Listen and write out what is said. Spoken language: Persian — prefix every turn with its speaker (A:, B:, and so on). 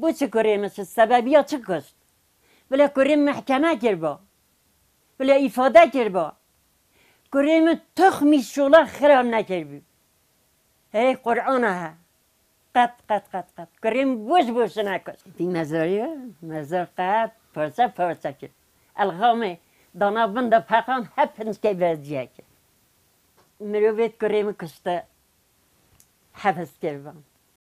A: بو چه است، مثل سببیا چه کشت ولی کریم محکمه کر با ولی ایفاده کر با کریم تخمی شولا خرام نکرده بی هی قرآن ها قط قط قط قط کریم من بوش بوش نکشت دی مزاری ها مزار قط پرسه پرسه کرد الغامه دانا بند پخان هپنز که بزیه کرد مروبیت کره کشته حفظ کرد